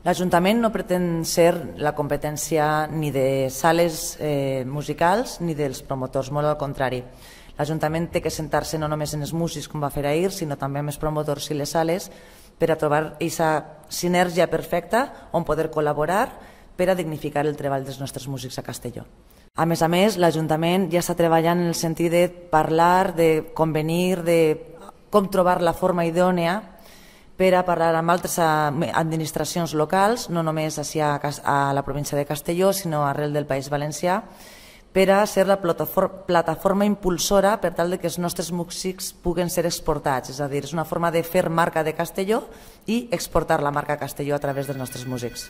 L'Ajuntament no pretén ser la competència ni de sales eh, musicals ni dels promotors, molt al contrari. L'Ajuntament té que sentar-se no només en els músics, com va fer ahir, sinó també amb els promotors i les sales per a trobar aquesta sinergia perfecta on poder col·laborar per a dignificar el treball dels nostres músics a Castelló. A més a més, l'Ajuntament ja està treballant en el sentit de parlar, de convenir, de com trobar la forma idònea per a parlar amb altres eh, administracions locals, no només a la província de Castelló, sinó arrel del País Valencià, per a ser la plataforma impulsora per tal de que els nostres músics puguen ser exportats. És a dir, és una forma de fer marca de Castelló i exportar la marca Castelló a través dels nostres músics.